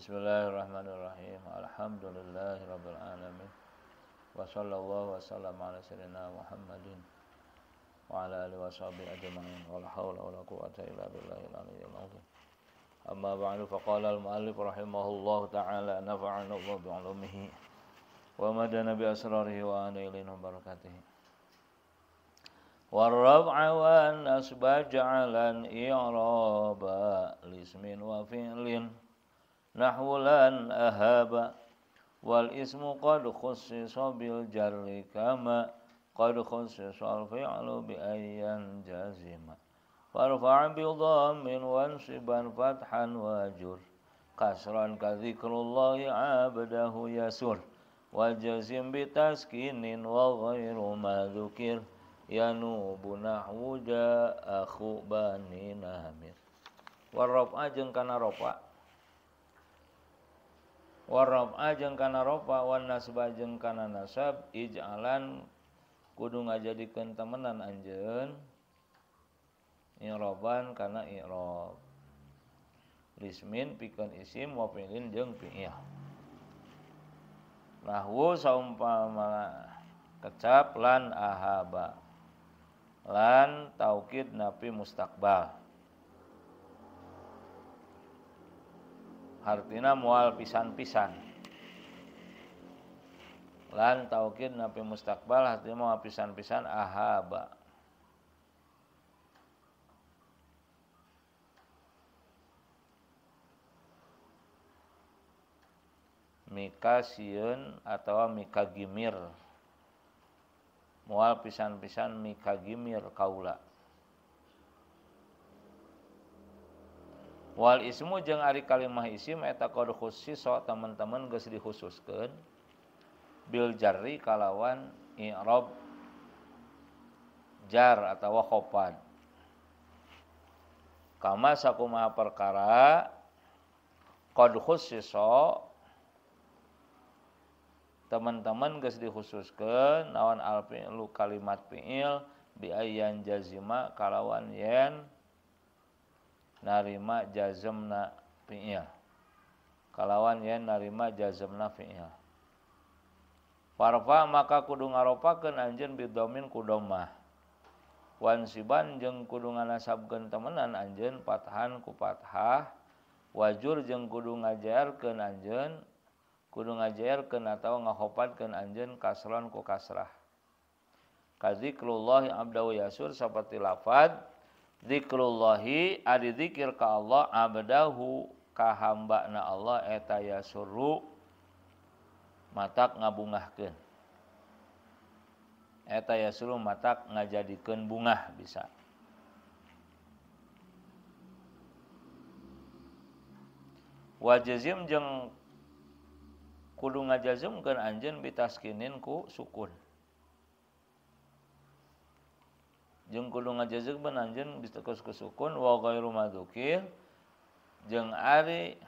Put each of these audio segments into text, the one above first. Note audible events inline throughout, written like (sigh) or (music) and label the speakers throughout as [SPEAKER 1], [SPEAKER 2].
[SPEAKER 1] Bismillahirrahmanirrahim. Alhamdulillahirabbil alamin. Wa sallallahu wasallam ala sayyidina Muhammadin wa ala alihi washabihi ajma'in. Wa la haula wa la quwwata illa billahil aliyyil azim. Amma ba'du faqala al-mu'allif rahimahullahu ta'ala nafa'ana Allah bi'ulumihi wa madana bi asrarihi wa ana ilayhi barakatihi. والرفع والنصب جعلا إعرابا لاسم وفعل nahwulan ahaba wal ismu qad khussisa bil jarri kama qad khussisa al fi'lu bi ayyan jazima farfa' bi dhammin wansiban fathan wajur kasran ka dzikrullahi 'abdahu yasur wa jazim bi taskinin wa ghairu ma dzukir yanubu nahwu ja'akhu bani namir warrafa jeung kana rafa' warab ajeng kana ropa wan nasba jeng kana nasab ij'alan kudu ngajadikeun temenan anjeun i'roban kana i'rob lismin pikeun isim wa fi'lin jeung fi'il nahwu saumpama kecap lan ahaba lan taukid napi mustakbal artitina mual pisan-pisanlanaukin Nabi mustabal hati maual pisan-pisan Ah Hai Mikasiun atau Mika Gimir Hai mual pisan-pisan Mika Gimir Kaula wal ismu jeng ari kalimah isim eta qad khusus so teman-teman geus dikhususkeun bil jarri kalawan i'rab jar atau khopan kama sakumaha perkara kau khusus so teman-teman geus dikhususkeun naon al lu kalimat fi'il biayan ayyan jazima kalawan yen narima jana kalawan y narima jana Hai parva maka kudu ngaopaken Anjen biddomin kudomawansiban jeng kudungan nasab gentemenan Anjen pathan kupatha wajur jeng kudu ngajar ke Anjen kuddu ngajar ke atau ngakhopatken Anjen kasran kukasrah Kaziklah yang Abdawi Yasur seperti lafatd dan dilahhi adzikir ke Allah nadahhukahhambak na Allah et ya sur Hai mata ngabungahken Hai eteta ya suruh mata ngajadkan bungah bisa Hai wajahzim jeng Hai kudu ngajazimkan anjbita skinninku sukun jeng kudu ngajazak ban anjeun ditekus kusukun wa ghairu madzukir jeng ari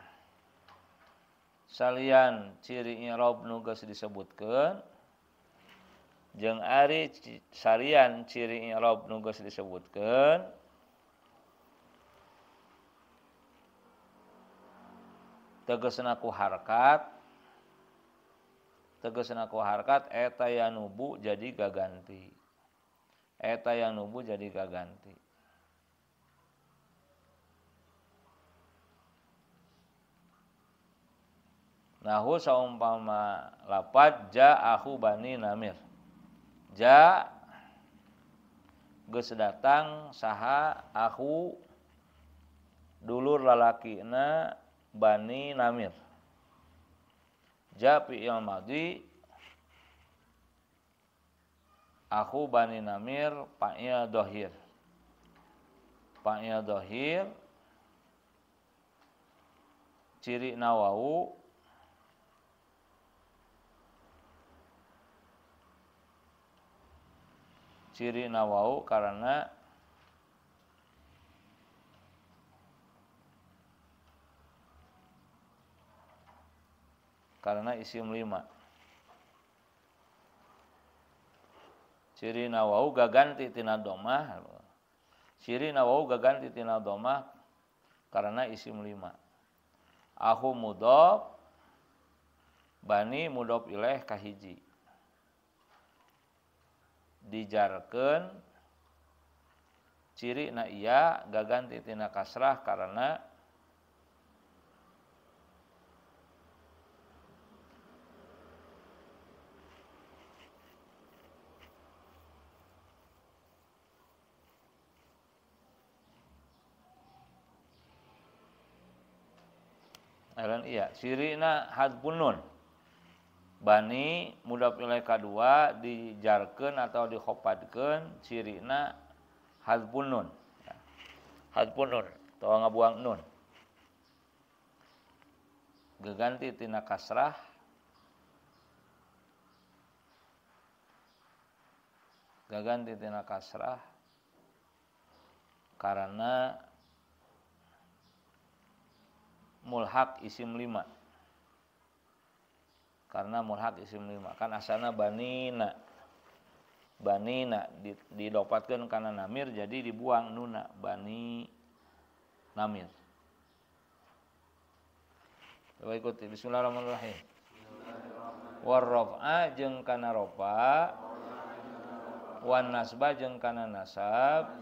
[SPEAKER 1] salian ciri i'rab nugas disebutkan jeng ari salian ciri i'rab nugas disebutkan disebutkeun tegasna harkat tegasna harkat eta yanubu jadi gaganti eta yang nubu jadi kaganti Nahu saumpama lapat ja aku bani namir. Ja geus datang saha aku dulur lalakina bani namir. Ja fi'il madhi Aku Bani Namir Paknya Dohir Paknya Dohir Ciri Nawau Ciri Nawau karena karena isim lima sirina nawau gaganti tina domah sirina wau gaganti tina domah karena isim lima Aku mudob bani mudob ilaih kahiji dijarkan ciri na iya gaganti tina kasrah karena Alan iya. Sirina had punun, Bani mudaf ilaih kedua dijarkan atau dikhopadkan sirina had punun, had nun. Tawa ngabuang nun. Geganti tina kasrah gaganti tina kasrah karena mulhak isim lima karena mulhak isim lima kan asana banina banina didopatkan karena namir jadi dibuang nuna bani namir coba ikuti bismillahirrahmanirrahim warrofa jeng kana ropa wan nasba jeng kana nasab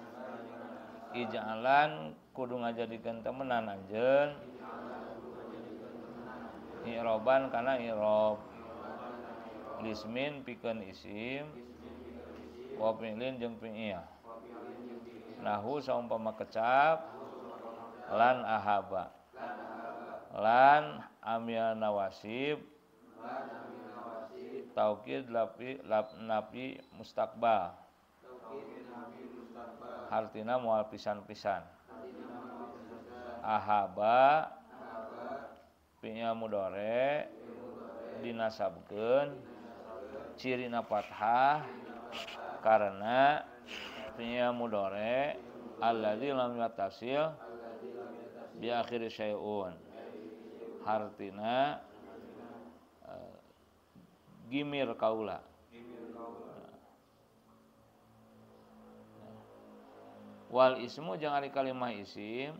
[SPEAKER 1] ija'alan kudu ngajadikan temenan anjen i'raban karena i'rab lismin pikeun isim Wapilin jeng pingia nahu saumpama kecap lan ahaba lan amia nawasib taukid lapi lap napi mustakbal hartina mual pisan-pisan ahaba fi'il mudore dinasabkeun cirina fathah karena fi'il mudore alladzi lam yatasil bi akhir syai'un hartina eh, gimir kaula wal ismu jangan di kalimah isim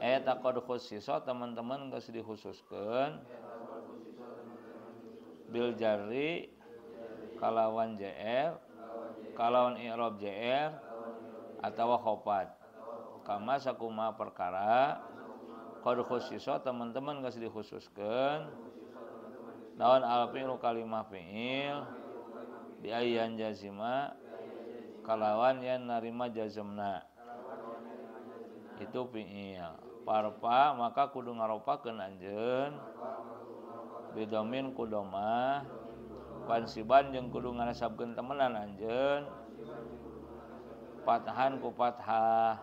[SPEAKER 1] eta eh, kod khussisa teman-teman Kasih dikhususkan bil jari kalawan jr kalawan Iqrob jr atau khopat kama sakuma perkara Kod khussisa teman-teman Kasih dikhususkan naon al fi'lu kalimah fi'il bi ayyan jazima kalawan yang narima jazimna itu fi'il parpa maka kudu ngapaken Anjen bedomin kudoma pansiban je kudungan Sabken temenan Anjen patahan kupat ha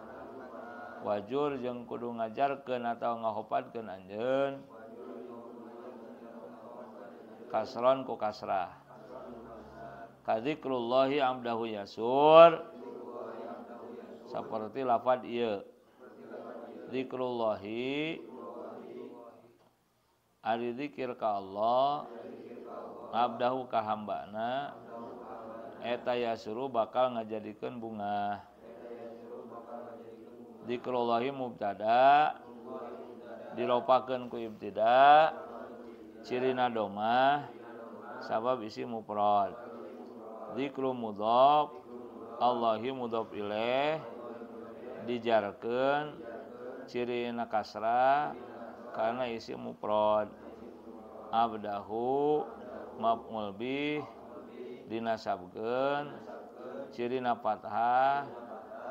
[SPEAKER 1] wajur jeng kudu ngajarkan atau ngahupat ke Anjen kasron kukasrahzikllohida seperti lafatd I llohi ad dikir ke Allah Abdaukahamban et ya suru bakal ngajadkan bunga dilahhim mubtada diropakan kuib tidak cirina doma sabab isi muprol di kru mud Allahhim mudih dijararkan untuk ciri Nakasra karena isi muprod Abdahu map mubih Dinas Sabgen ciri napataha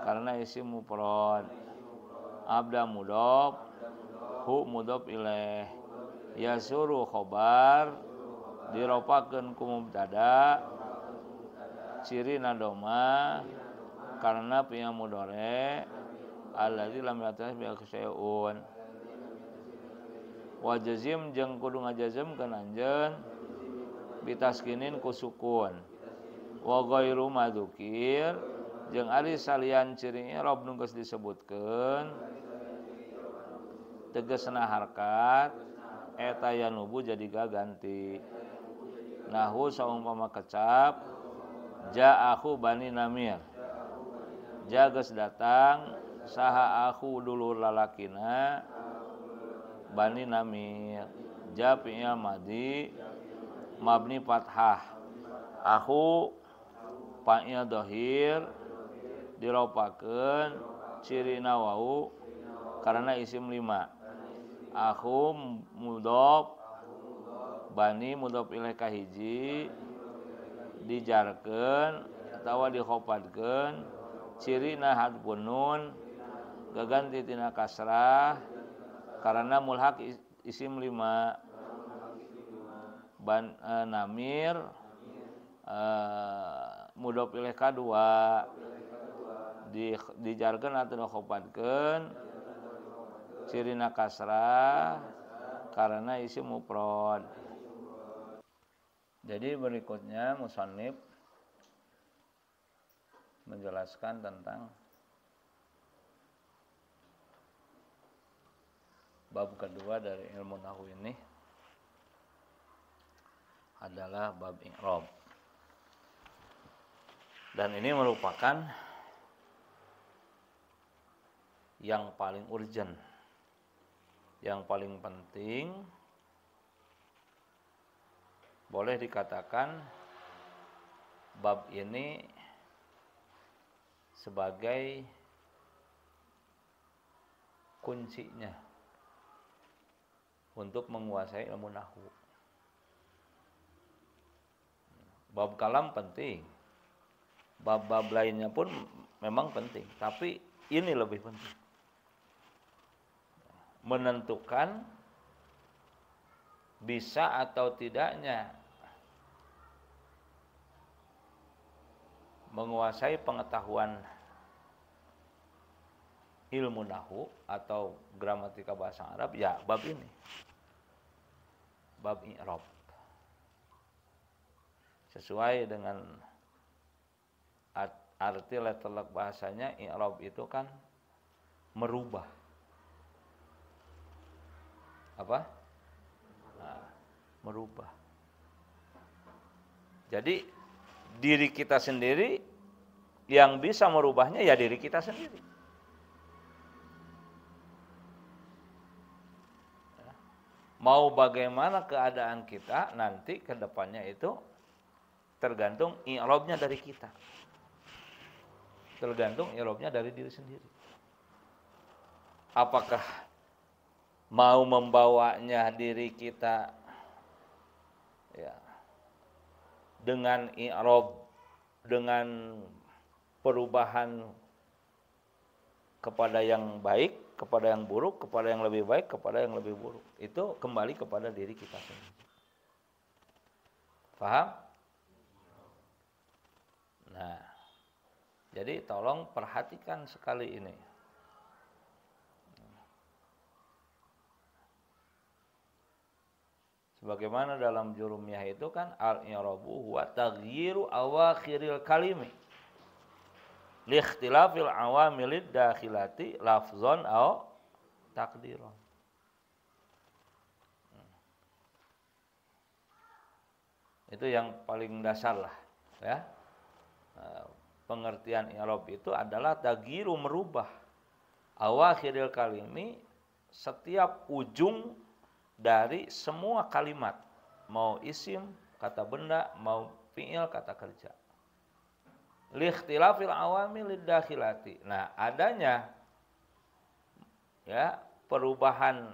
[SPEAKER 1] karena isi muproad Abda muddok Hu mudleh Ya surruhkhobar diropaken kumuda ciri Nadoma karena pin mudore alladzi lam yatas bi aksyaiun wa jazim jeung kudu ngajazmkeun anjeun bitaskinin ku sukun wa ghairu madzukir jeung ari salian ciri Rob nu geus disebutkeun tegasna harkat eta ya nubu jadi gaganti nahu saumpama kecap aku bani namir jagas datang sah aku dulu lalakinya Bani Namir Japinya Madi Mabni Fahah aku Paknya dhohir diropaken cirinawa karena issim 5hum muddo Bani mudhiji dijararkan tawa dihoppatatkan cirinahatbunun, gaganti tina kasrah karena mulhak isim lima ban e, namir e, eh, mudop ilih kadua di dijarkan atau khobatkan ciri kasrah karena isim muprod jadi berikutnya musanib menjelaskan tentang bab kedua dari ilmu nahu ini adalah bab i'rab. Dan ini merupakan yang paling urgent, yang paling penting boleh dikatakan bab ini sebagai kuncinya untuk menguasai ilmu nahu. Bab kalam penting. Bab-bab lainnya pun memang penting, tapi ini lebih penting. Menentukan bisa atau tidaknya menguasai pengetahuan ilmu nahu atau gramatika bahasa Arab ya bab ini bab i'rab sesuai dengan arti letelak bahasanya i'rab itu kan merubah apa nah, merubah jadi diri kita sendiri yang bisa merubahnya ya diri kita sendiri Mau bagaimana keadaan kita nanti ke depannya itu tergantung i'robnya dari kita. Tergantung i'robnya dari diri sendiri. Apakah mau membawanya diri kita ya dengan i'rob dengan perubahan kepada yang baik kepada yang buruk, kepada yang lebih baik, kepada yang lebih buruk. Itu kembali kepada diri kita sendiri. faham Nah, jadi tolong perhatikan sekali ini. Sebagaimana dalam jurumiyah itu kan al-i'rabu huwa taghyiru awakhiril kalimi liikhtilafil awamilid dakhilati lafzon au takdiron. Hmm. Itu yang paling dasar lah ya. Eh, pengertian i'rab itu adalah tagiru merubah awakhiril kalimi setiap ujung dari semua kalimat mau isim kata benda mau fi'il kata kerja lihtilafil awamil dakhilati. Nah, adanya ya perubahan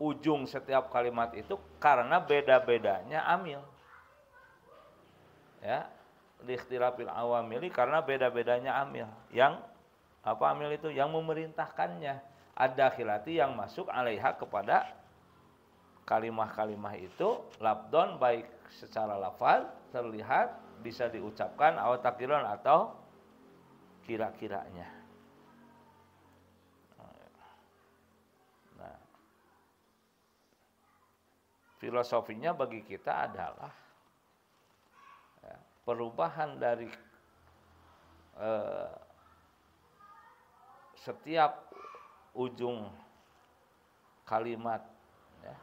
[SPEAKER 1] ujung setiap kalimat itu karena beda-bedanya amil. Ya, likhtilafil awamili karena beda-bedanya amil. Yang apa amil itu yang memerintahkannya ada khilati yang masuk alaiha kepada kalimah-kalimah itu labdon baik secara lafal terlihat bisa diucapkan atau takdiran atau kira-kiranya. Nah, filosofinya bagi kita adalah ya, perubahan dari eh, setiap ujung kalimat ya,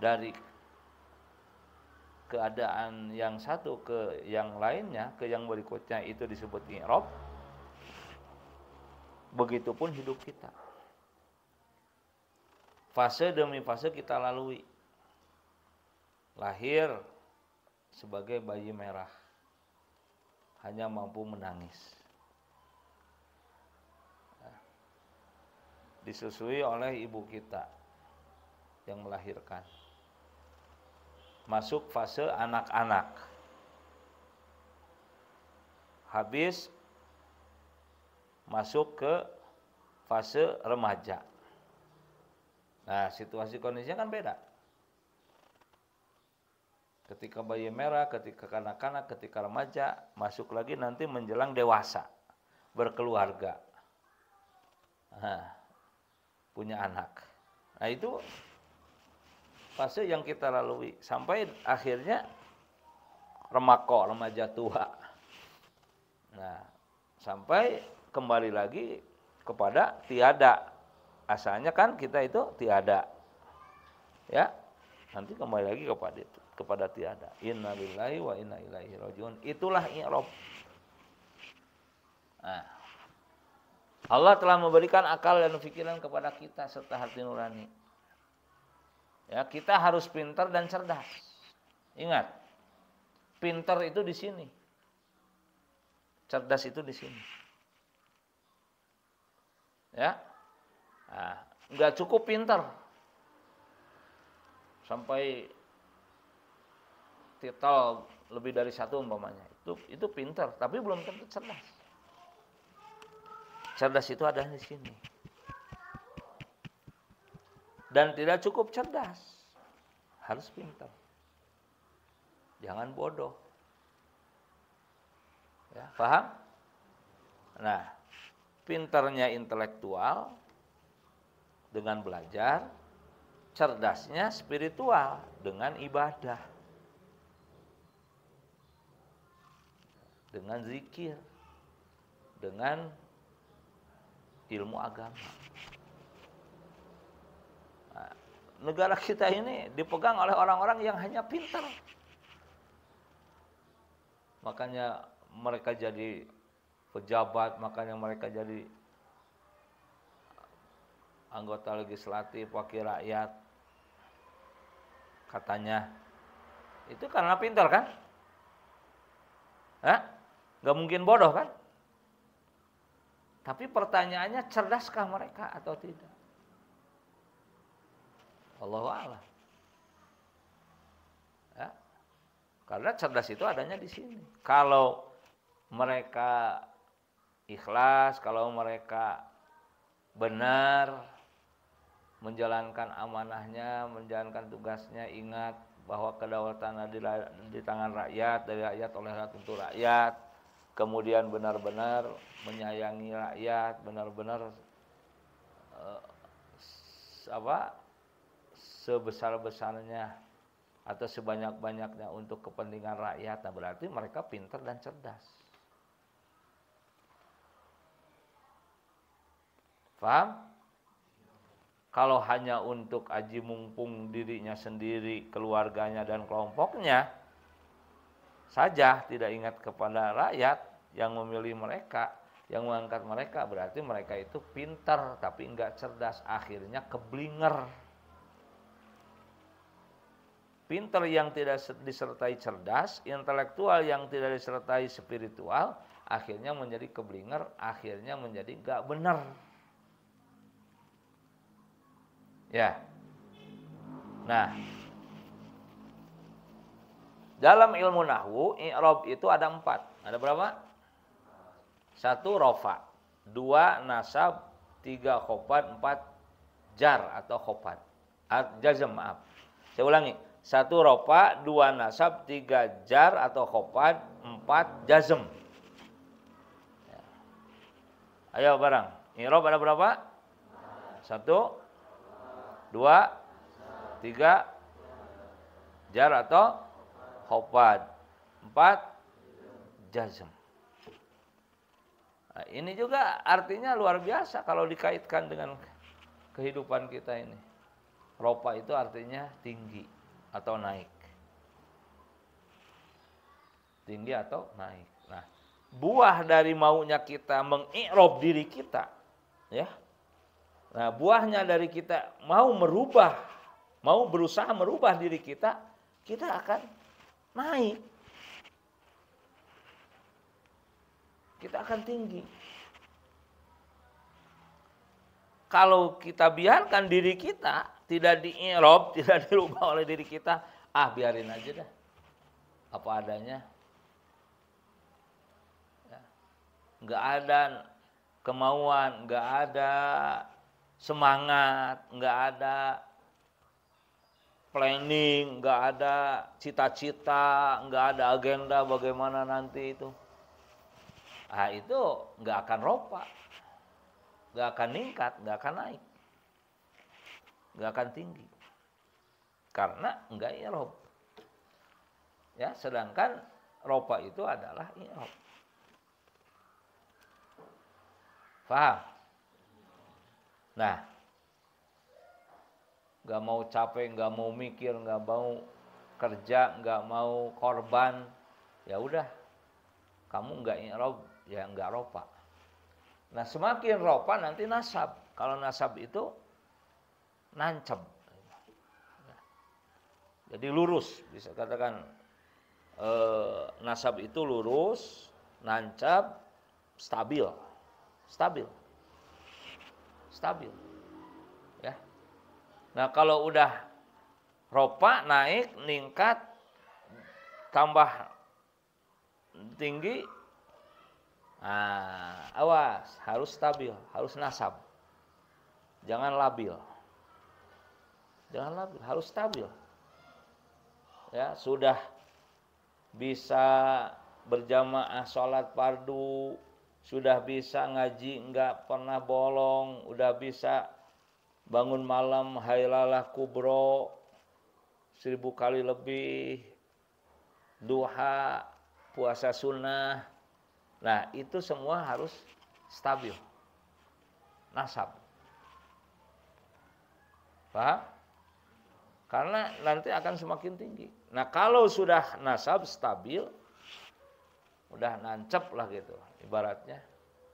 [SPEAKER 1] dari keadaan yang satu ke yang lainnya, ke yang berikutnya itu disebut i'rab. Begitupun hidup kita. Fase demi fase kita lalui. Lahir sebagai bayi merah. Hanya mampu menangis. Disusui oleh ibu kita yang melahirkan masuk fase anak-anak. Habis masuk ke fase remaja. Nah, situasi kondisinya kan beda. Ketika bayi merah, ketika kanak-kanak, ketika remaja, masuk lagi nanti menjelang dewasa, berkeluarga. Nah, punya anak. Nah, itu fase yang kita lalui sampai akhirnya remako remaja tua nah sampai kembali lagi kepada tiada asalnya kan kita itu tiada ya nanti kembali lagi kepada itu kepada tiada lillahi wa inna ilaihi rajiun itulah i'rab nah Allah telah memberikan akal dan pikiran kepada kita serta hati nurani Ya, kita harus pintar dan cerdas. Ingat, pintar itu di sini. Cerdas itu di sini. Ya. Nah, nggak cukup pintar. Sampai titel lebih dari satu umpamanya. Itu itu pintar, tapi belum tentu cerdas. Cerdas itu ada di sini dan tidak cukup cerdas. Harus pintar. Jangan bodoh. Ya, paham? Nah, pintarnya intelektual dengan belajar, cerdasnya spiritual dengan ibadah. Dengan zikir, dengan ilmu agama negara kita ini dipegang oleh orang-orang yang hanya pintar. Makanya mereka jadi pejabat, makanya mereka jadi anggota legislatif, wakil rakyat. Katanya itu karena pintar kan? Hah? Gak mungkin bodoh kan? Tapi pertanyaannya cerdaskah mereka atau tidak? Allah alam. Ya. Karena cerdas itu adanya di sini. Kalau mereka ikhlas, kalau mereka benar menjalankan amanahnya, menjalankan tugasnya, ingat bahwa kedaulatan di, di tangan rakyat, dari rakyat oleh rakyat untuk rakyat, kemudian benar-benar menyayangi rakyat, benar-benar eh, apa sebesar-besarnya atau sebanyak-banyaknya untuk kepentingan rakyat, nah berarti mereka pintar dan cerdas. Paham? Kalau hanya untuk aji mumpung dirinya sendiri, keluarganya dan kelompoknya saja tidak ingat kepada rakyat yang memilih mereka, yang mengangkat mereka, berarti mereka itu pintar tapi enggak cerdas, akhirnya keblinger. Pinter yang tidak disertai cerdas, intelektual yang tidak disertai spiritual, akhirnya menjadi keblinger, akhirnya menjadi gak benar. Ya. Nah, dalam ilmu nahwu, i'rob itu ada empat. Ada berapa? Satu rofa, dua nasab, tiga khopat, empat jar atau khopat. Jazam maaf. Saya ulangi, satu ropa, dua nasab, tiga jar atau kopat, empat jazm. Ya. Ayo barang. Irob ada berapa? Satu, dua, tiga, jar atau kopat, empat jazm. Nah, ini juga artinya luar biasa kalau dikaitkan dengan kehidupan kita ini. Ropa itu artinya tinggi atau naik. Tinggi atau naik. Nah, buah dari maunya kita mengikrob diri kita, ya. Nah, buahnya dari kita mau merubah, mau berusaha merubah diri kita, kita akan naik. Kita akan tinggi. Kalau kita biarkan diri kita tidak diirob, (laughs) tidak dirubah oleh diri kita, ah biarin aja dah. Apa adanya. Ya. Nggak ada kemauan, nggak ada semangat, nggak ada planning, nggak ada cita-cita, nggak ada agenda bagaimana nanti itu. Ah itu nggak akan ropa, nggak akan ningkat nggak akan naik nggak akan tinggi karena enggak irob ya sedangkan ropa itu adalah irob paham nah nggak mau capek nggak mau mikir nggak mau kerja nggak mau korban ya udah kamu nggak irob ya nggak ropa nah semakin ropa nanti nasab kalau nasab itu nancem Jadi lurus, bisa katakan e, nasab itu lurus, nancap, stabil, stabil, stabil. Ya. Nah kalau udah ropa naik, ningkat, tambah tinggi, nah, awas harus stabil, harus nasab, jangan labil. Jangan labil, harus stabil. Ya, sudah bisa berjamaah sholat fardu, sudah bisa ngaji nggak pernah bolong, udah bisa bangun malam hailalah kubro seribu kali lebih, duha, puasa sunnah. Nah itu semua harus stabil, nasab. Paham? Karena nanti akan semakin tinggi. Nah kalau sudah nasab stabil, udah nancep lah gitu, ibaratnya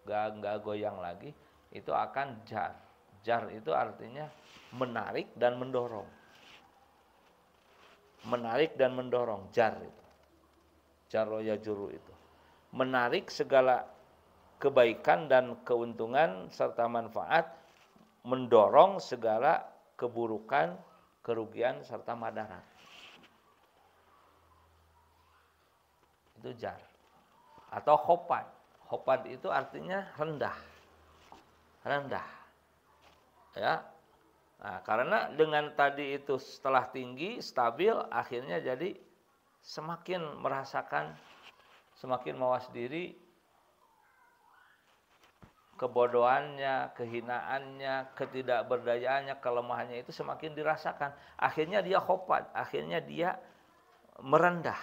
[SPEAKER 1] gak, gak goyang lagi, itu akan jar. Jar itu artinya menarik dan mendorong. Menarik dan mendorong, jar itu. Jar loya juru itu. Menarik segala kebaikan dan keuntungan serta manfaat mendorong segala keburukan kerugian serta madarat. Itu jar. Atau khopat. Khopat itu artinya rendah. Rendah. Ya. Nah, karena dengan tadi itu setelah tinggi, stabil, akhirnya jadi semakin merasakan, semakin mawas diri, kebodohannya, kehinaannya, ketidakberdayaannya, kelemahannya itu semakin dirasakan. Akhirnya dia khopat, akhirnya dia merendah,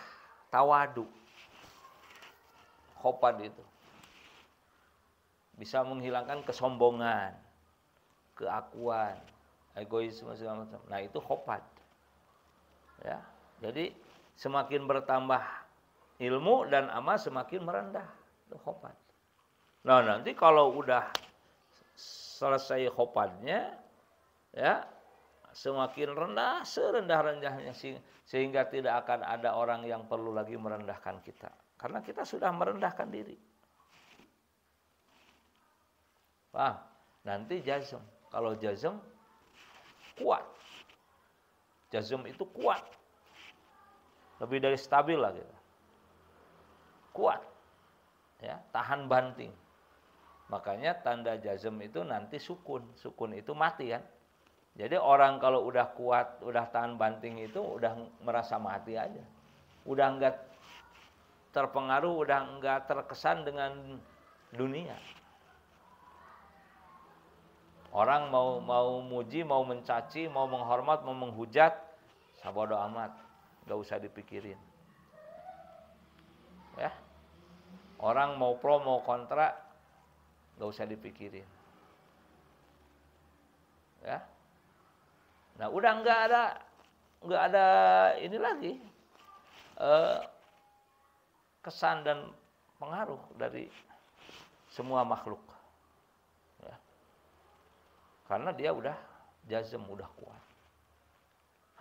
[SPEAKER 1] tawadu. Khopat itu. Bisa menghilangkan kesombongan, keakuan, egoisme segala macam. Nah, itu khopat. Ya. Jadi semakin bertambah ilmu dan amal semakin merendah. Itu khopat. Nah nanti kalau udah selesai khopadnya, ya semakin rendah serendah-rendahnya sehingga tidak akan ada orang yang perlu lagi merendahkan kita karena kita sudah merendahkan diri Wah nanti jazm kalau jazm kuat jazm itu kuat lebih dari stabil lah kita kuat ya tahan banting Makanya tanda jazm itu nanti sukun. Sukun itu mati kan. Jadi orang kalau udah kuat, udah tahan banting itu udah merasa mati aja. Udah enggak terpengaruh, udah enggak terkesan dengan dunia. Orang mau mau muji, mau mencaci, mau menghormat, mau menghujat, sabodo amat, nggak usah dipikirin. Ya, orang mau pro mau kontra, nggak usah dipikirin ya nah udah nggak ada nggak ada ini lagi eh, kesan dan pengaruh dari semua makhluk ya. karena dia udah jazm udah kuat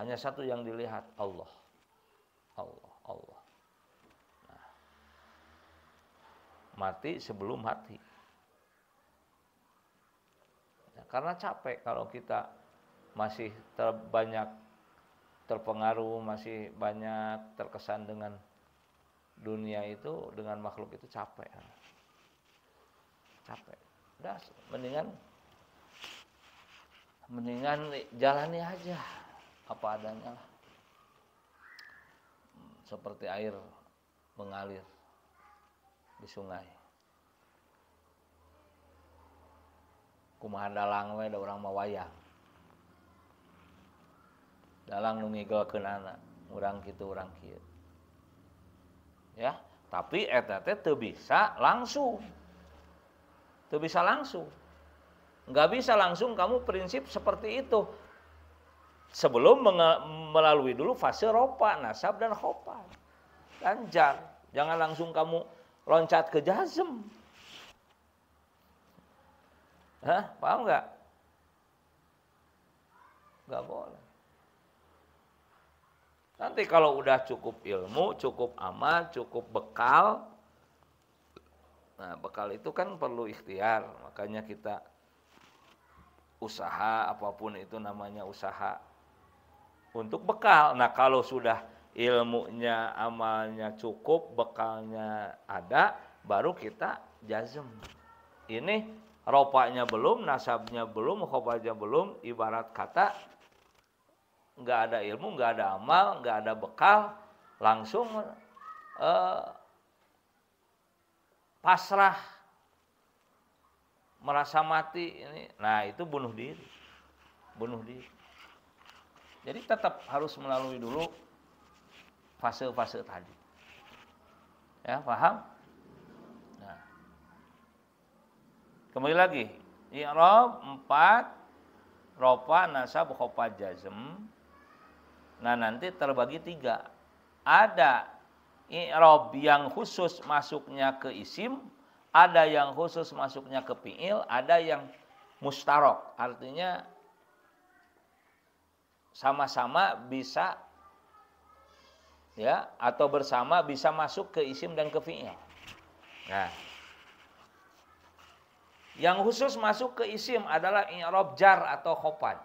[SPEAKER 1] hanya satu yang dilihat Allah Allah Allah nah, mati sebelum mati Karena capek kalau kita masih terbanyak terpengaruh, masih banyak terkesan dengan dunia itu, dengan makhluk itu capek. Capek. Udah, mendingan mendingan jalani aja apa adanya lah. Seperti air mengalir di sungai. kumaha dalang we da urang mah wayang dalang nu ngigelkeunana urang kitu urang kieu ya tapi eta teh teu bisa langsung teu bisa langsung Enggak bisa langsung kamu prinsip seperti itu sebelum melalui dulu fase ropa nasab dan khofa. lancar jangan langsung kamu loncat ke jazm Hah? Paham nggak? Nggak boleh. Nanti kalau udah cukup ilmu, cukup amal, cukup bekal, nah bekal itu kan perlu ikhtiar, makanya kita usaha apapun itu namanya usaha untuk bekal. Nah kalau sudah ilmunya, amalnya cukup, bekalnya ada, baru kita jazm. Ini Ropanya belum, nasabnya belum, khobarnya belum, ibarat kata nggak ada ilmu, nggak ada amal, nggak ada bekal, langsung eh, pasrah, merasa mati ini. Nah itu bunuh diri, bunuh diri. Jadi tetap harus melalui dulu fase-fase tadi. Ya, paham? Kembali lagi. I'rab 4 ropa nasab khofa jazm. Nah, nanti terbagi tiga. Ada i'rab yang khusus masuknya ke isim, ada yang khusus masuknya ke fi'il, ada yang mustarok. Artinya sama-sama bisa ya atau bersama bisa masuk ke isim dan ke fi'il. Nah, yang khusus masuk ke isim adalah i'rab jar atau khofan.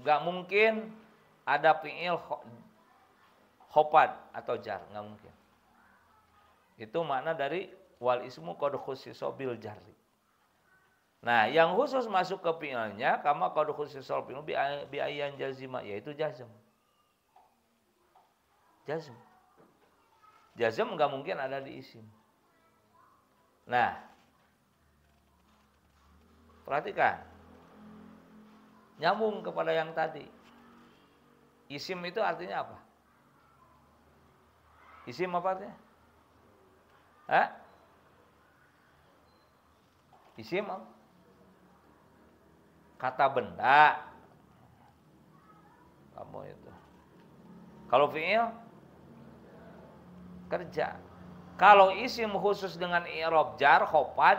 [SPEAKER 1] Gak mungkin ada fi'il khofan atau jar, gak mungkin. Itu makna dari wal ismu qad khusisa bil jarri. Nah, yang khusus masuk ke fi'ilnya kama qad khusisa bil bi ayyan jazima yaitu jazm. Jazm. Jazm nggak mungkin ada di isim. Nah, Perhatikan. Nyambung kepada yang tadi. Isim itu artinya apa? Isim apa artinya? Hah? Isim apa? Kata benda. Kamu itu. Kalau fi'il kerja. Kalau isim khusus dengan irobjar jar khopad,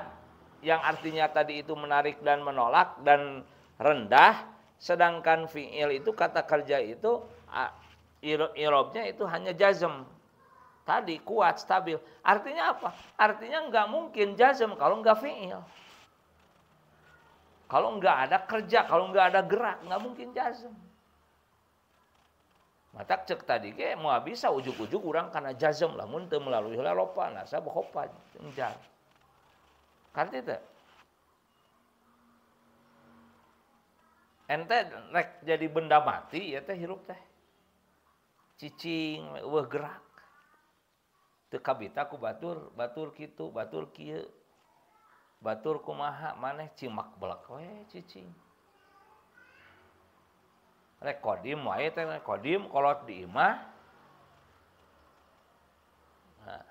[SPEAKER 1] yang artinya tadi itu menarik dan menolak dan rendah sedangkan fi'il itu kata kerja itu irobnya itu hanya jazm tadi kuat stabil artinya apa artinya nggak mungkin jazm kalau nggak fi'il kalau nggak ada kerja kalau nggak ada gerak nggak mungkin jazm mata cek tadi ke mau bisa ujuk-ujuk kurang karena jazm lah muntah melalui lalopan nasa bohopa jar Kartita. Ente rek jadi benda mati ya teh hirup teh. Cicing weh gerak. Teu kabita ku batur, batur kitu, batur kia, Batur kumaha maneh cimak belak cicing. Rek kodim wae teh kodim kolot di imah. Nah,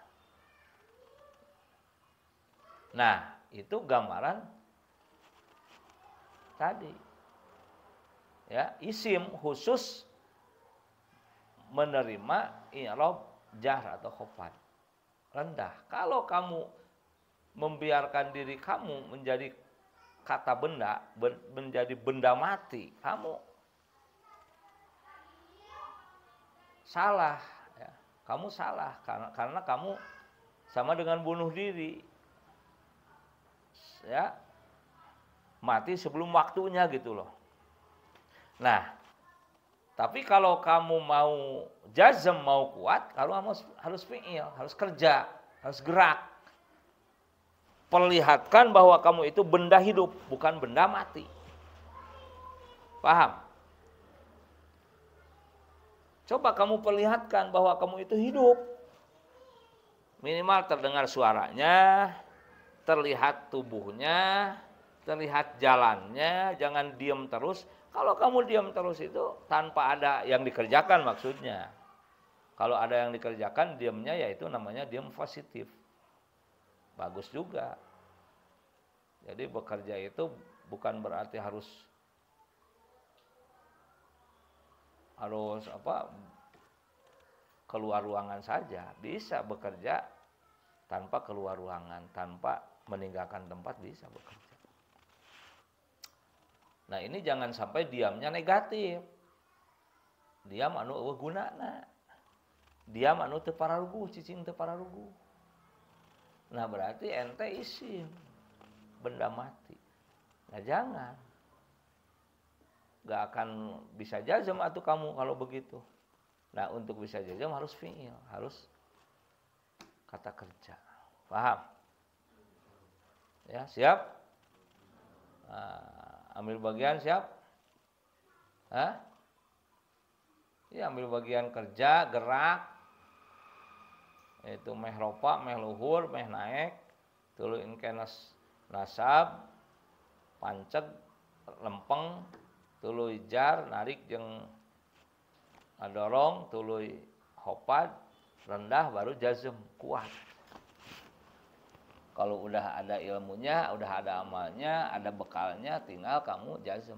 [SPEAKER 1] nah itu gambaran tadi ya isim khusus menerima i'rab jahat atau khofat rendah kalau kamu membiarkan diri kamu menjadi kata benda menjadi benda mati kamu salah ya. kamu salah karena, karena kamu sama dengan bunuh diri ya mati sebelum waktunya gitu loh. Nah, tapi kalau kamu mau jazam mau kuat, kalau harus harus fiil, harus kerja, harus gerak. Perlihatkan bahwa kamu itu benda hidup, bukan benda mati. Paham? Coba kamu perlihatkan bahwa kamu itu hidup. Minimal terdengar suaranya, terlihat tubuhnya, terlihat jalannya, jangan diem terus. Kalau kamu diem terus itu tanpa ada yang dikerjakan maksudnya. Kalau ada yang dikerjakan, diemnya yaitu namanya diem positif. Bagus juga. Jadi bekerja itu bukan berarti harus harus apa keluar ruangan saja. Bisa bekerja tanpa keluar ruangan, tanpa meninggalkan tempat bisa bekerja. Nah ini jangan sampai diamnya negatif. Diam anu eueuh gunana. Diam anu tepararugu, cicing tepararugu. Nah berarti ente isim benda mati. Nah jangan. Gak akan bisa jazam atau kamu kalau begitu. Nah untuk bisa jazam harus fiil, harus kata kerja. Paham? Ya, siap? Nah, ambil bagian siap? Hah? Ya, ambil bagian kerja, gerak, itu meh ropa, meh luhur, meh naik, tulu inkenes nasab, pancet, lempeng, tulu jar, narik jeng adorong, tulu hopat rendah baru jazm kuat. Kalau udah ada ilmunya, udah ada amalnya, ada bekalnya, tinggal kamu jazm.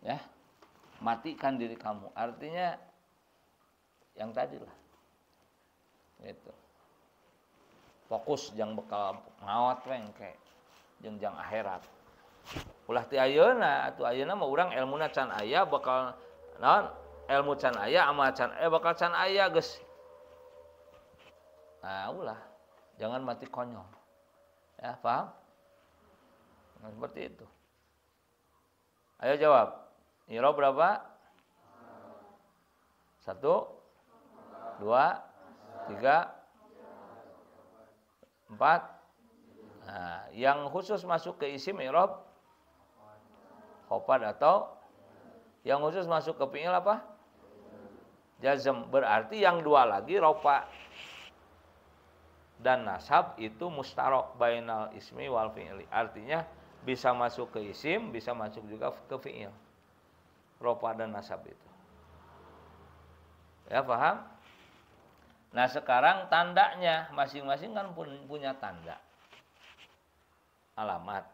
[SPEAKER 1] Ya. Matikan diri kamu. Artinya yang tadi lah. Gitu. Fokus jangan bekal ngawat wengke. jenjang jang akhirat. Ulah ti ayeuna, atuh ayeuna mah urang ilmuna can ayah bakal non Ilmu can ayah amal can eh bakal can ayah guys, Nah, ulah Jangan mati konyol. Ya, paham? Nah, seperti itu. Ayo jawab. Niro berapa? Satu, dua, tiga, empat. Nah, yang khusus masuk ke isim irob khopad atau yang khusus masuk ke fi'il apa? Jazm. Berarti yang dua lagi ropa dan nasab itu mustarok bainal ismi wal fi'li. Artinya bisa masuk ke isim, bisa masuk juga ke fi'il. Ropa dan nasab itu. Ya paham? Nah sekarang tandanya masing-masing kan pun punya tanda. Alamat.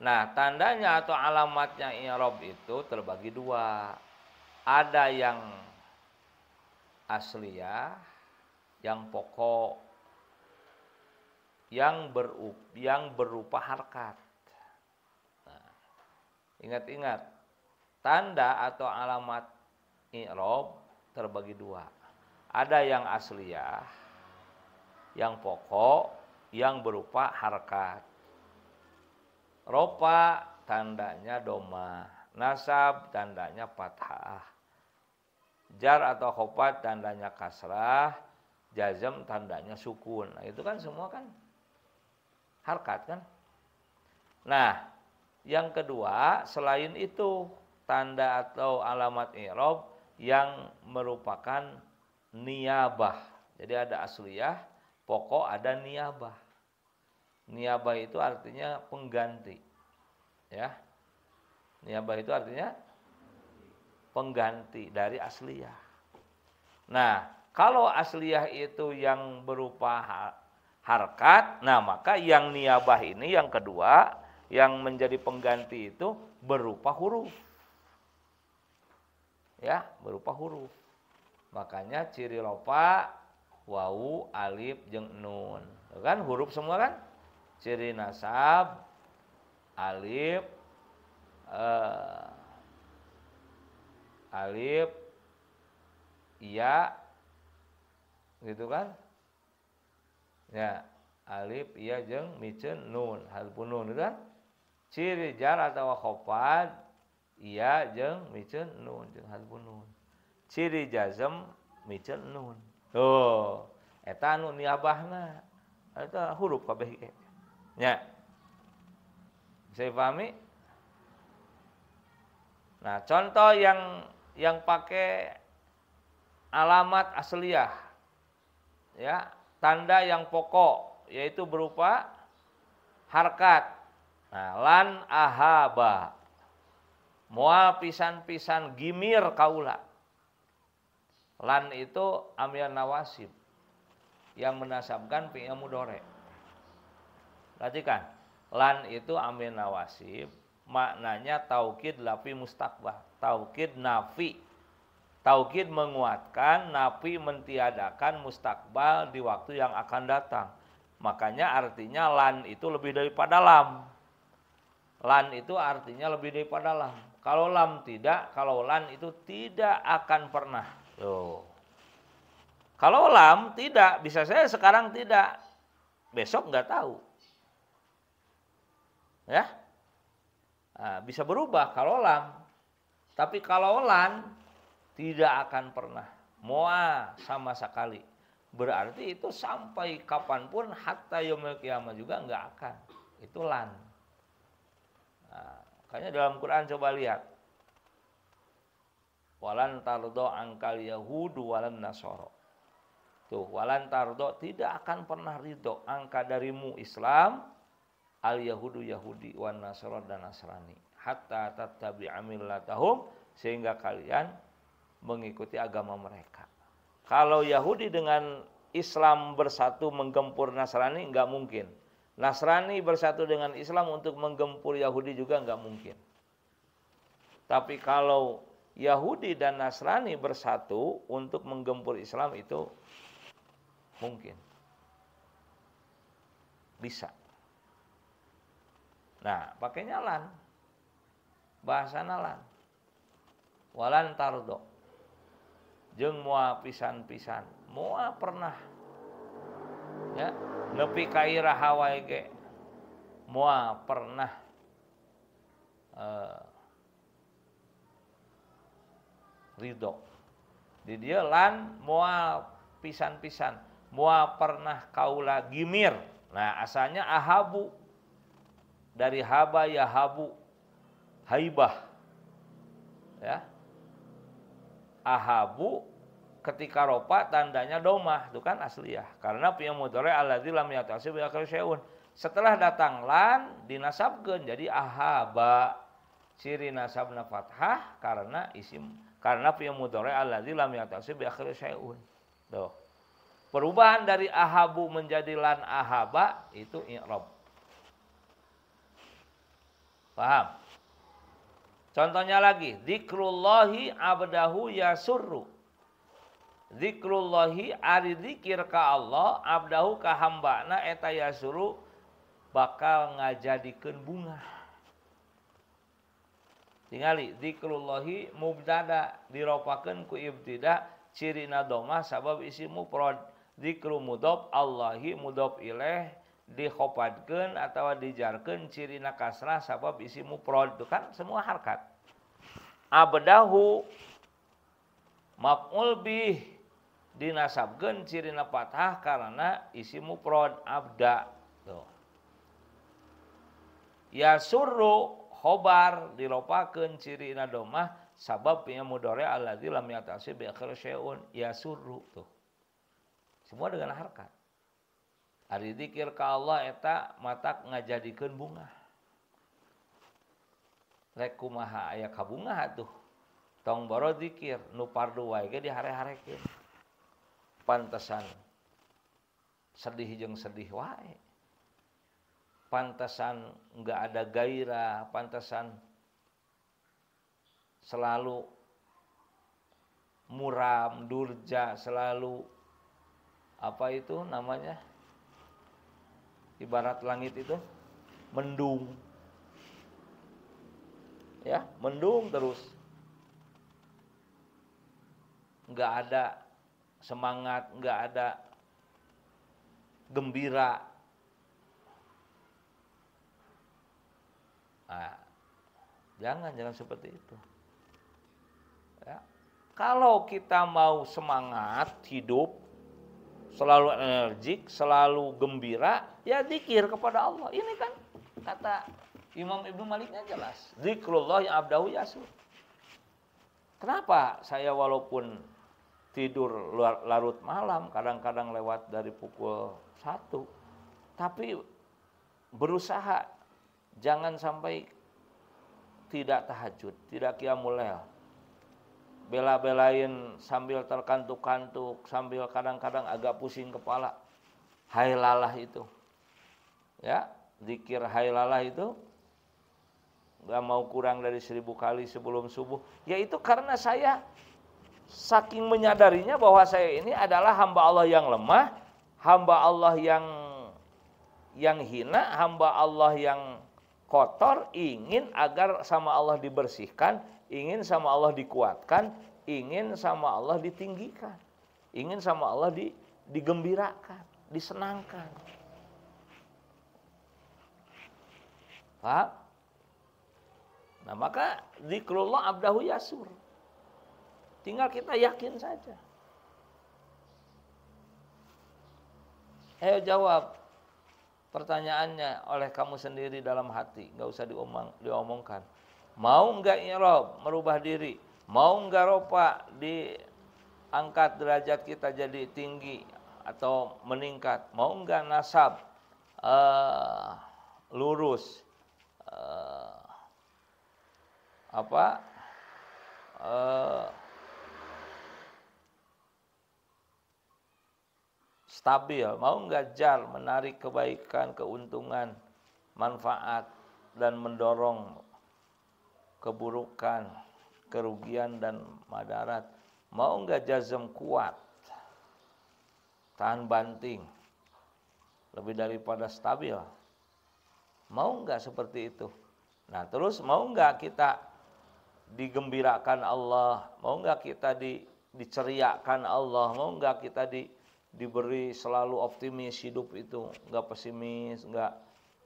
[SPEAKER 1] Nah tandanya atau alamatnya iya rob itu terbagi dua. Ada yang asliyah, yang pokok yang berup yang berupa harkat. Nah, ingat-ingat, nah, tanda atau alamat i'rob terbagi dua. Ada yang asliyah, yang pokok, yang berupa harkat. Ropa tandanya doma, nasab tandanya fathah. Jar atau khopat tandanya kasrah, jazam tandanya sukun. Nah, itu kan semua kan harkat kan. Nah, yang kedua selain itu tanda atau alamat i'rab yang merupakan niabah. Jadi ada asliyah, pokok ada niabah. Niabah itu artinya pengganti. Ya. Niabah itu artinya pengganti dari asliyah. Nah, kalau asliyah itu yang berupa harkat, nah maka yang niabah ini yang kedua yang menjadi pengganti itu berupa huruf. Ya, berupa huruf. Makanya ciri lopa wau alif, jeng nun. Kan huruf semua kan? Ciri nasab, alif, eh, alif, ya gitu kan ya alif iya jeng micen nun pun nun gitu kan ciri jar atau khofat iya jeng micen nun jeng pun nun ciri jazm micen nun oh eta nu niabahna eta huruf kabeh nya bisa dipahami nah contoh yang yang pakai alamat asliyah ya tanda yang pokok yaitu berupa harkat nah, lan ahaba mual pisan-pisan gimir kaula lan itu amil nawasib yang menasabkan fi'il mudore perhatikan lan itu amil nawasib maknanya taukid lafi mustakbah taukid nafi Tauhid menguatkan, nafi mentiadakan mustakbal di waktu yang akan datang. Makanya artinya lan itu lebih daripada lam. Lan itu artinya lebih daripada lam. Kalau lam tidak, kalau lan itu tidak akan pernah. Loh. Kalau lam tidak, bisa saya sekarang tidak. Besok nggak tahu. Ya. Nah, bisa berubah kalau lam. Tapi kalau lan tidak akan pernah moa sama sekali. Berarti itu sampai kapanpun hatta yomil kiamat juga nggak akan. Itu lan. Nah, makanya dalam Quran coba lihat. Walan tardo angkal Yahudu walan nasoro. Tuh, walan tardo tidak akan pernah ridho angka darimu Islam al Yahudu Yahudi wan Nasoro dan Nasrani hatta tatabi amilatahum sehingga kalian mengikuti agama mereka. Kalau Yahudi dengan Islam bersatu menggempur Nasrani nggak mungkin. Nasrani bersatu dengan Islam untuk menggempur Yahudi juga nggak mungkin. Tapi kalau Yahudi dan Nasrani bersatu untuk menggempur Islam itu mungkin. Bisa. Nah, pakai lan. Bahasa nalan. Walan tardo jeng mua pisan-pisan mua pernah ya nepi kaira hawai ge mua pernah uh, ridho di dia lan mua pisan-pisan mua pernah kaula gimir nah asalnya ahabu dari haba ya habu haibah ya ahabu ketika ropa tandanya domah itu kan asli ya karena punya mudore alladzi lam bi akhir syaun setelah datang lan dinasabkeun jadi ahaba ciri nasabna fathah karena isim karena punya mudore alladzi lam bi akhir syaun tuh perubahan dari ahabu menjadi lan ahaba itu i'rab paham Contohnya lagi, zikrullahi abdahu yasurru. Zikrullahi ari zikir ka Allah abdahu ka hambana eta yasurru bakal ngajadikeun bunga. Tingali zikrullahi mubtada diropakeun ku ibtida cirina doma sabab isimu mufrad. Zikru Allahi mudop ilaih dikhofatkan atau dijarkan ciri nakasrah sabab isi muprod itu kan semua harkat abdahu maf'ul bih dinasabkan ciri nafatah karena isi muprod abda tuh ya suru khobar dilopakan ciri domah punya mudore alladzi lam yatasi bi akhir ya suru tuh semua dengan harkat Ari dikir ka Allah eta matak ngajadikeun bunga. Rek kumaha aya kabunga tuh. Tong boro dzikir nu pardu wae ge dihare Pantesan sedih jeung sedih wae. Pantesan nggak ada gairah, pantesan selalu muram, durja, selalu apa itu namanya? ibarat langit itu mendung. Ya, mendung terus. Nggak ada semangat, nggak ada gembira. Nah, jangan, jangan seperti itu. Ya. Kalau kita mau semangat hidup, selalu energik, selalu gembira, ya zikir kepada Allah. Ini kan kata Imam Ibnu Maliknya jelas. Zikrullah yang abdahu yasur. Kenapa saya walaupun tidur larut malam, kadang-kadang lewat dari pukul satu, tapi berusaha jangan sampai tidak tahajud, tidak kiamulail bela-belain sambil terkantuk-kantuk, sambil kadang-kadang agak pusing kepala. Hai lalah itu. Ya, zikir hai lalah itu gak mau kurang dari seribu kali sebelum subuh. ya itu karena saya saking menyadarinya bahwa saya ini adalah hamba Allah yang lemah, hamba Allah yang yang hina, hamba Allah yang kotor, ingin agar sama Allah dibersihkan, ingin sama Allah dikuatkan, ingin sama Allah ditinggikan, ingin sama Allah di, digembirakan, disenangkan. Pak, Nah maka zikrullah abdahu yasur. Tinggal kita yakin saja. Ayo jawab pertanyaannya oleh kamu sendiri dalam hati, nggak usah diomong, diomongkan. Mau enggak i'rab, ya, merubah diri? Mau enggak ropa diangkat derajat kita jadi tinggi atau meningkat? Mau enggak nasab uh, lurus? Uh, apa? Uh, stabil, mau nggak jar menarik kebaikan, keuntungan, manfaat dan mendorong keburukan, kerugian dan madarat. Mau nggak jazam kuat? Tahan banting. Lebih daripada stabil. Mau nggak seperti itu? Nah terus mau nggak kita digembirakan Allah? Mau nggak kita di, diceriakan Allah? Mau nggak kita di, diberi selalu optimis hidup itu? Nggak pesimis, nggak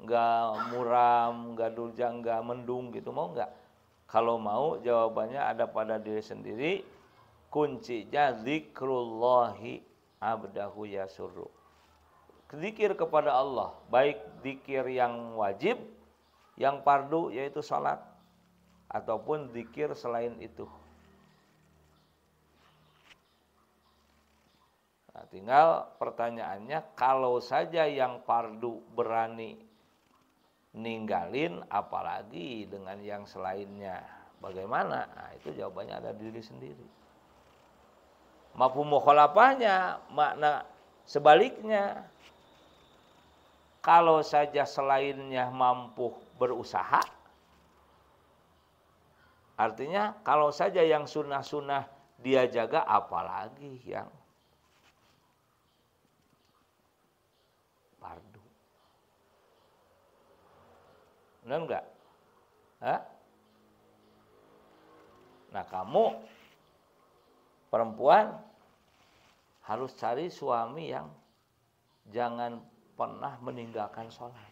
[SPEAKER 1] nggak muram, nggak durjang, nggak mendung gitu mau nggak? Kalau mau jawabannya ada pada diri sendiri. Kuncinya zikrullahi abdahu yasurru. Zikir kepada Allah, baik zikir yang wajib, yang pardu yaitu salat ataupun zikir selain itu. Nah, tinggal pertanyaannya kalau saja yang pardu berani ninggalin apalagi dengan yang selainnya bagaimana nah, itu jawabannya ada diri sendiri mampu mukhalafahnya makna sebaliknya kalau saja selainnya mampu berusaha artinya kalau saja yang sunnah-sunnah dia jaga apalagi yang Benar enggak? Hah? Nah, kamu perempuan harus cari suami yang jangan pernah meninggalkan sholat.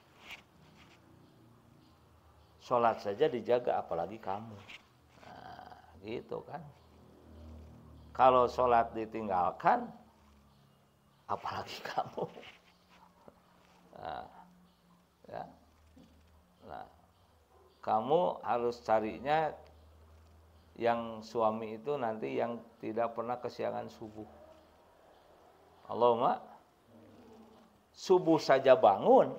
[SPEAKER 1] Sholat saja dijaga, apalagi kamu. Nah, gitu kan. Kalau sholat ditinggalkan, apalagi (laughs) kamu. Nah, ya kamu harus carinya yang suami itu nanti yang tidak pernah kesiangan subuh. Allah mak subuh saja bangun,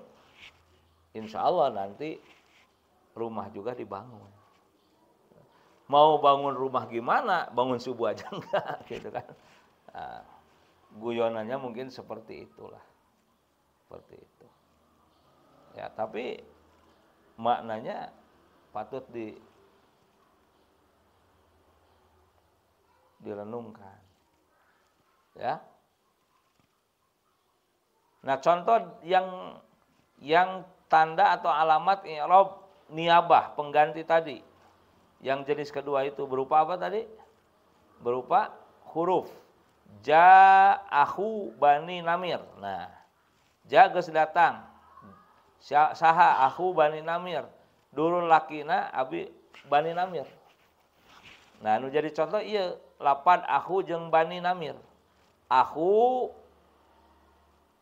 [SPEAKER 1] insya Allah nanti rumah juga dibangun. Mau bangun rumah gimana? Bangun subuh aja (laughs) enggak, gitu kan? Nah, guyonannya mungkin seperti itulah, seperti itu. Ya, tapi maknanya patut di direnungkan. Ya. Nah, contoh yang yang tanda atau alamat i'rab niabah pengganti tadi. Yang jenis kedua itu berupa apa tadi? Berupa huruf ja ahu bani namir. Nah, ja datang. Saha ahu bani namir. Durun lakina abi Bani Namir. Nah, nu jadi contoh iya lapan aku jeng Bani Namir. Aku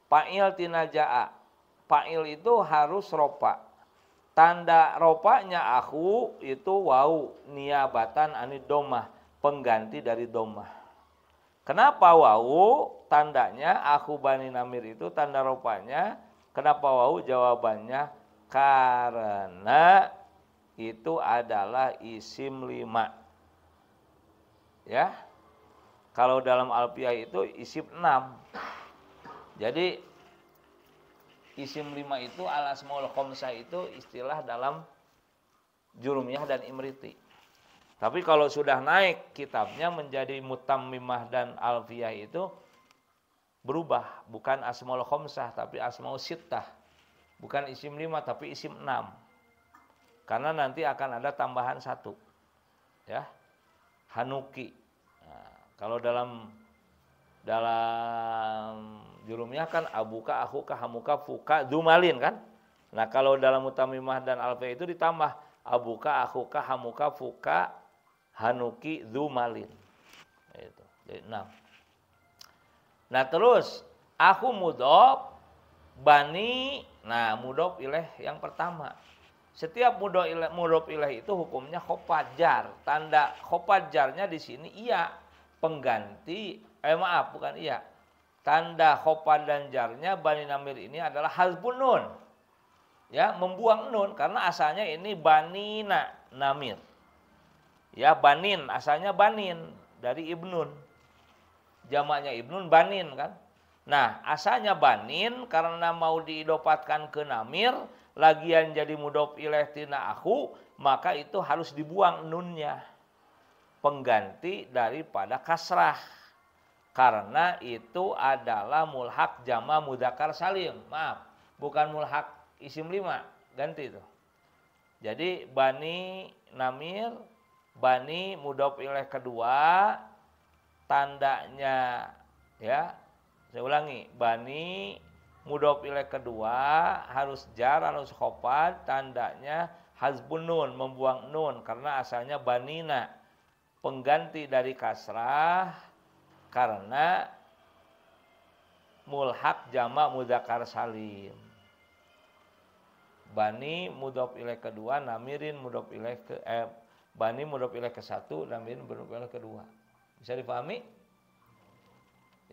[SPEAKER 1] Pail tina jaa. Pail itu harus ropa. Tanda ropanya aku itu wau niabatan ani domah. Pengganti dari domah. Kenapa wau tandanya aku Bani Namir itu tanda ropanya. Kenapa wau jawabannya karena itu adalah isim lima. Ya. Kalau dalam alfiah itu isim enam. Jadi isim lima itu ala asmaul komsa itu istilah dalam jurumiyah dan imriti. Tapi kalau sudah naik kitabnya menjadi mutammimah dan alfiyah itu berubah, bukan asmaul khomsah tapi asmaul sitah. Bukan isim lima tapi isim enam. Karena nanti akan ada tambahan satu. Ya. Hanuki. Nah, kalau dalam dalam jurumnya kan abuka, ahuka, hamuka, fuka, dumalin kan? Nah kalau dalam mutamimah dan alfa itu ditambah abuka, ahuka, hamuka, fuka, hanuki, dumalin. Itu. Jadi enam. Nah terus aku mudob bani Nah, mudop ilaih yang pertama. Setiap mudop ilaih, itu hukumnya khopajar. Tanda khopajarnya di sini iya pengganti eh maaf bukan iya. Tanda khopan dan jarnya Bani Namir ini adalah hal nun. Ya, membuang nun karena asalnya ini Bani Namir. Ya, Banin, asalnya Banin dari Ibnun. Jamaknya Ibnun Banin kan. Nah, asalnya banin karena mau diidopatkan ke namir, lagian jadi mudop ileh tina aku, maka itu harus dibuang nunnya. Pengganti daripada kasrah. Karena itu adalah mulhak jama mudakar salim. Maaf, bukan mulhak isim lima. Ganti itu. Jadi bani namir, bani mudop ileh kedua, tandanya ya saya ulangi, bani mudhof kedua harus jar harus khofat tandanya hazbun nun membuang nun karena asalnya banina pengganti dari kasrah karena mulhak jama mudakar salim bani mudhof ilai kedua namirin mudhof ilai ke eh, bani mudhof ilai ke satu namirin mudhof ilai kedua bisa dipahami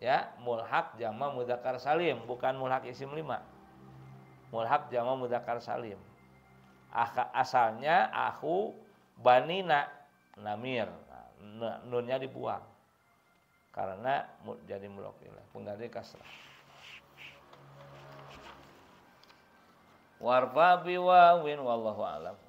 [SPEAKER 1] ya mulhak jama mudakar salim bukan mulhak isim lima mulhak jama mudakar salim asalnya aku banina namir nah, nunnya dibuang karena jadi mulokilah pengganti kasrah warfa biwawin wallahu alam